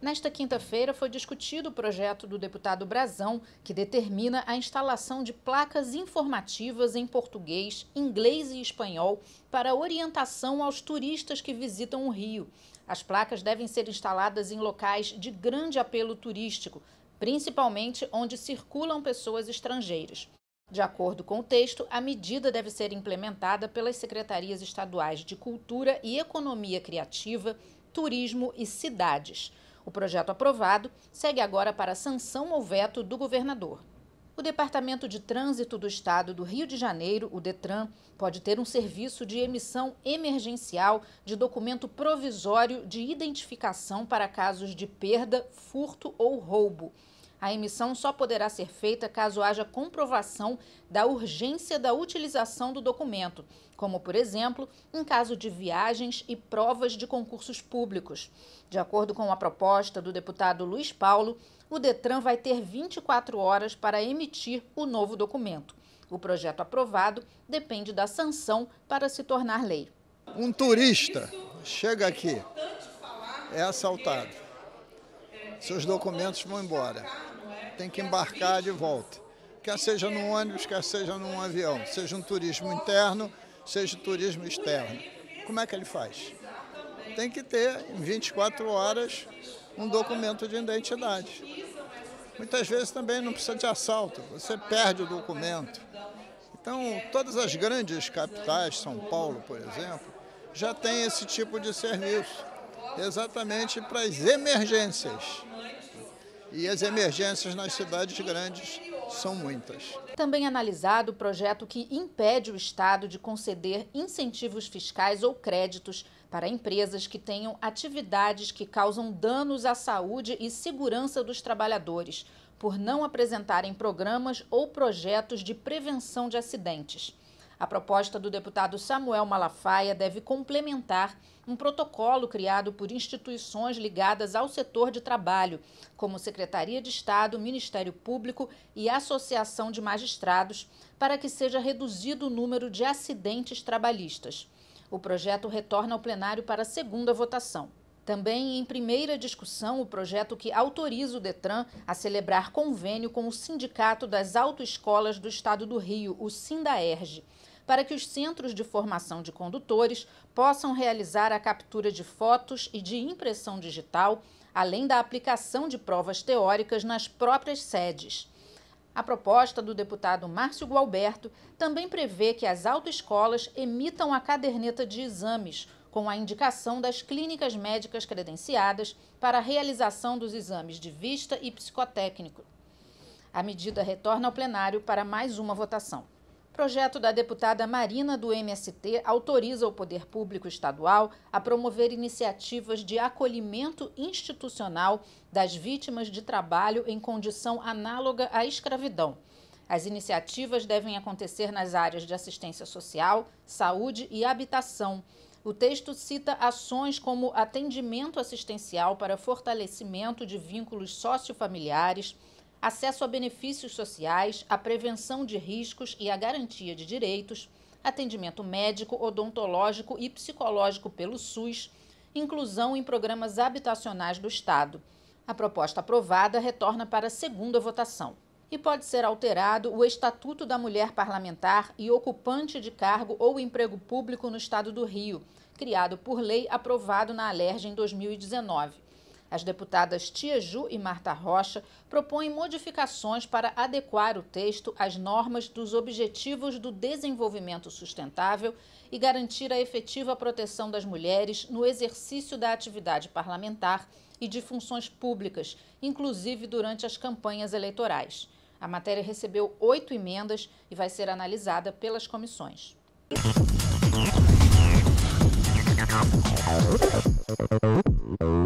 Nesta quinta-feira foi discutido o projeto do deputado Brazão, que determina a instalação de placas informativas em português, inglês e espanhol para orientação aos turistas que visitam o Rio. As placas devem ser instaladas em locais de grande apelo turístico, principalmente onde circulam pessoas estrangeiras. De acordo com o texto, a medida deve ser implementada pelas secretarias estaduais de Cultura e Economia Criativa, Turismo e Cidades. O projeto aprovado segue agora para sanção ou veto do governador. O Departamento de Trânsito do Estado do Rio de Janeiro, o Detran, pode ter um serviço de emissão emergencial de documento provisório de identificação para casos de perda, furto ou roubo. A emissão só poderá ser feita caso haja comprovação da urgência da utilização do documento, como, por exemplo, em caso de viagens e provas de concursos públicos. De acordo com a proposta do deputado Luiz Paulo, o Detran vai ter 24 horas para emitir o novo documento. O projeto aprovado depende da sanção para se tornar lei. Um turista chega aqui, é assaltado. Seus documentos vão embora tem que embarcar de volta. Quer seja num ônibus, quer seja num avião, seja um turismo interno, seja um turismo externo. Como é que ele faz? Tem que ter, em 24 horas, um documento de identidade. Muitas vezes também não precisa de assalto, você perde o documento. Então, todas as grandes capitais, São Paulo, por exemplo, já tem esse tipo de serviço, exatamente para as emergências e as emergências nas cidades grandes são muitas. Também analisado o projeto que impede o Estado de conceder incentivos fiscais ou créditos para empresas que tenham atividades que causam danos à saúde e segurança dos trabalhadores, por não apresentarem programas ou projetos de prevenção de acidentes. A proposta do deputado Samuel Malafaia deve complementar um protocolo criado por instituições ligadas ao setor de trabalho, como Secretaria de Estado, Ministério Público e Associação de Magistrados, para que seja reduzido o número de acidentes trabalhistas. O projeto retorna ao plenário para a segunda votação. Também em primeira discussão, o projeto que autoriza o Detran a celebrar convênio com o Sindicato das Autoescolas do Estado do Rio, o Sindaerge para que os centros de formação de condutores possam realizar a captura de fotos e de impressão digital, além da aplicação de provas teóricas nas próprias sedes. A proposta do deputado Márcio Gualberto também prevê que as autoescolas emitam a caderneta de exames, com a indicação das clínicas médicas credenciadas para a realização dos exames de vista e psicotécnico. A medida retorna ao plenário para mais uma votação. Projeto da deputada Marina do MST autoriza o Poder Público Estadual a promover iniciativas de acolhimento institucional das vítimas de trabalho em condição análoga à escravidão. As iniciativas devem acontecer nas áreas de assistência social, saúde e habitação. O texto cita ações como atendimento assistencial para fortalecimento de vínculos sociofamiliares, familiares acesso a benefícios sociais, a prevenção de riscos e a garantia de direitos, atendimento médico, odontológico e psicológico pelo SUS, inclusão em programas habitacionais do Estado. A proposta aprovada retorna para a segunda votação. E pode ser alterado o Estatuto da Mulher Parlamentar e Ocupante de Cargo ou Emprego Público no Estado do Rio, criado por lei aprovado na Alerj em 2019. As deputadas Tia Ju e Marta Rocha propõem modificações para adequar o texto às normas dos Objetivos do Desenvolvimento Sustentável e garantir a efetiva proteção das mulheres no exercício da atividade parlamentar e de funções públicas, inclusive durante as campanhas eleitorais. A matéria recebeu oito emendas e vai ser analisada pelas comissões.